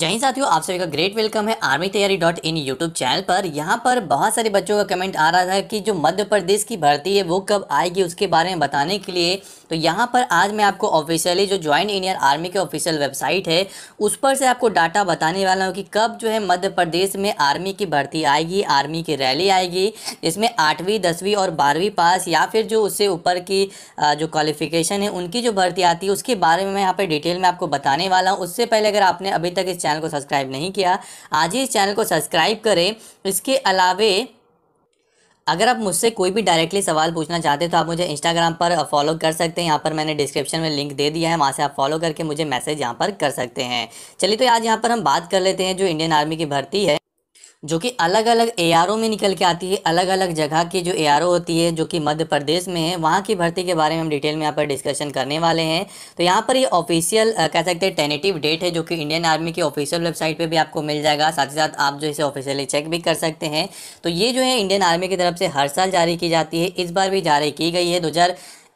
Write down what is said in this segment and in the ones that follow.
जय साथियों आप सभी का ग्रेट वेलकम है आर्मी तैयारी डॉट इन यूट्यूब चैनल पर यहाँ पर बहुत सारे बच्चों का कमेंट आ रहा था कि जो मध्य प्रदेश की भर्ती है वो कब आएगी उसके बारे में बताने के लिए तो यहाँ पर आज मैं आपको ऑफिशियली जो ज्वाइन इंडियन आर्मी के ऑफिशियल वेबसाइट है उस पर से आपको डाटा बताने वाला हूँ कि कब जो है मध्य प्रदेश में आर्मी की भर्ती आएगी आर्मी की रैली आएगी इसमें आठवीं दसवीं और बारहवीं पास या फिर जो उससे ऊपर की जो क्वालिफिकेशन है उनकी जो भर्ती आती है उसके बारे में मैं यहाँ पर डिटेल में आपको बताने वाला हूँ उससे पहले अगर आपने अभी तक इस चैनल को सब्सक्राइब नहीं किया आज ही इस चैनल को सब्सक्राइब करें इसके अलावे अगर आप मुझसे कोई भी डायरेक्टली सवाल पूछना चाहते हैं तो आप मुझे इंस्टाग्राम पर फॉलो uh, कर सकते हैं यहाँ पर मैंने डिस्क्रिप्शन में लिंक दे दिया है वहाँ से आप फॉलो करके मुझे मैसेज यहाँ पर कर सकते हैं चलिए तो आज यहाँ पर हम बात कर लेते हैं जो इंडियन आर्मी की भर्ती है जो कि अलग अलग ए में निकल के आती है अलग अलग जगह की जो ए होती है जो कि मध्य प्रदेश में है वहाँ की भर्ती के बारे में हम डिटेल में यहाँ पर डिस्कशन करने वाले हैं तो यहाँ पर ये ऑफिशियल कह सकते हैं टेनेटिव डेट है जो कि इंडियन आर्मी की ऑफिशियल वेबसाइट पर भी आपको मिल जाएगा साथ ही साथ आप जो इसे ऑफिशियली चेक भी कर सकते हैं तो ये जो है इंडियन आर्मी की तरफ से हर साल जारी की जाती है इस बार भी जारी की गई है दो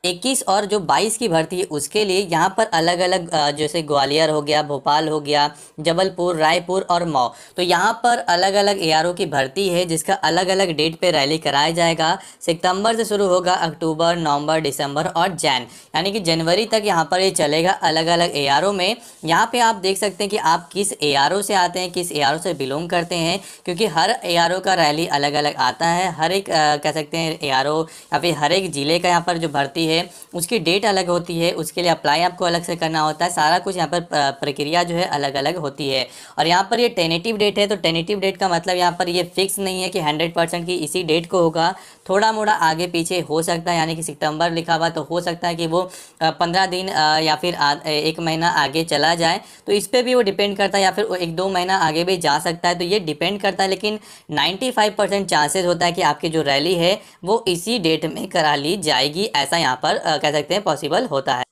21 और जो 22 की भर्ती है उसके लिए यहाँ पर अलग अलग जैसे ग्वालियर हो गया भोपाल हो गया जबलपुर रायपुर और मऊ तो यहाँ पर अलग अलग ए की भर्ती है जिसका अलग अलग डेट पर रैली कराया जाएगा सितंबर से शुरू होगा अक्टूबर नवंबर दिसंबर और जैन यानी कि जनवरी तक यहाँ पर ये चलेगा अलग अलग ए में यहाँ पर आप देख सकते हैं कि आप किस ए से आते हैं किस ए से बिलोंग करते हैं क्योंकि हर ए का रैली अलग अलग आता है हर एक कह सकते हैं ए या फिर हर एक ज़िले का यहाँ पर जो भर्ती है है उसकी डेट अलग होती है उसके लिए अप्लाई आपको अलग से करना होता है सारा कुछ यहाँ पर प्रक्रिया जो है अलग अलग होती है और यहाँ पर ये टेनेटिव डेट है तो टेनेटिव डेट का मतलब यहाँ पर ये फिक्स नहीं है कि हंड्रेड परसेंट की इसी डेट को होगा थोड़ा मोड़ा आगे पीछे हो सकता है यानी कि सितंबर लिखा हुआ तो हो सकता है कि वो पंद्रह दिन या फिर एक महीना आगे चला जाए तो इस पर भी वो डिपेंड करता है या फिर एक दो महीना आगे भी जा सकता है तो ये डिपेंड करता है लेकिन 95 परसेंट चांसेज होता है कि आपकी जो रैली है वो इसी डेट में करा ली जाएगी ऐसा यहाँ यहाँ पर कह सकते हैं पॉसिबल होता है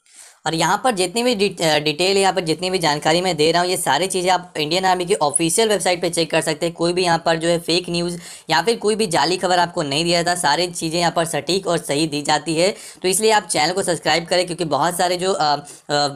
और यहाँ पर जितनी भी डिटेल यहाँ पर जितनी भी जानकारी मैं दे रहा हूँ ये सारी चीज़ें आप इंडियन आर्मी की ऑफिशियल वेबसाइट पर चेक कर सकते हैं कोई भी यहाँ पर जो है फेक न्यूज़ या फिर कोई भी जाली खबर आपको नहीं दिया जाता सारी चीज़ें यहाँ पर सटीक और सही दी जाती है तो इसलिए आप चैनल को सब्सक्राइब करें क्योंकि बहुत सारे जो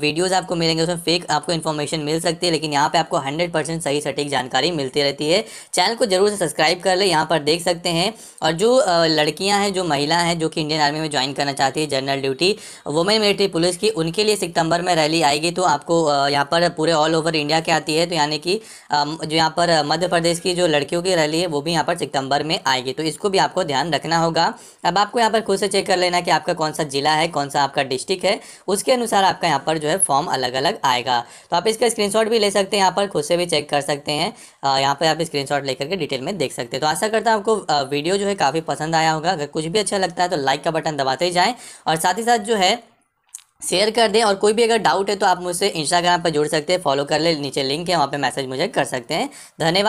वीडियोज़ आपको मिलेंगे उसमें फेक आपको इन्फॉर्मेशन मिल सकती है लेकिन यहाँ पर आपको हंड्रेड सही सटीक जानकारी मिलती रहती है चैनल को जरूर से सब्सक्राइब कर लें यहाँ पर देख सकते हैं और जो लड़कियाँ हैं जो महिला हैं जो कि इंडियन आर्मी में ज्वाइन करना चाहती है general duty women military police की उनकी उनके लिए सितंबर में रैली आएगी तो आपको यहाँ पर पूरे ऑल ओवर इंडिया के आती है तो यानी कि जो यहाँ पर मध्य प्रदेश की जो लड़कियों की रैली है वो भी यहाँ पर सितंबर में आएगी तो इसको भी आपको ध्यान रखना होगा अब आपको यहाँ पर खुद से चेक कर लेना कि आपका कौन सा जिला है कौन सा आपका डिस्ट्रिक्ट है उसके अनुसार आपका यहाँ पर जो है फॉर्म अलग अलग आएगा तो आप इसका स्क्रीन भी ले सकते हैं यहाँ पर खुद से भी चेक कर सकते हैं यहाँ पर आप शॉट लेकर के डिटेल में देख सकते हैं तो आशा करता हूँ आपको वीडियो जो है काफ़ी पसंद आया होगा अगर कुछ भी अच्छा लगता है तो लाइक का बटन दबाते ही जाएँ और साथ ही साथ जो है शेयर कर दें और कोई भी अगर डाउट है तो आप मुझसे इंस्टाग्राम पर जुड़ सकते हैं फॉलो कर ले नीचे लिंक है वहाँ पे मैसेज मुझे कर सकते हैं धन्यवाद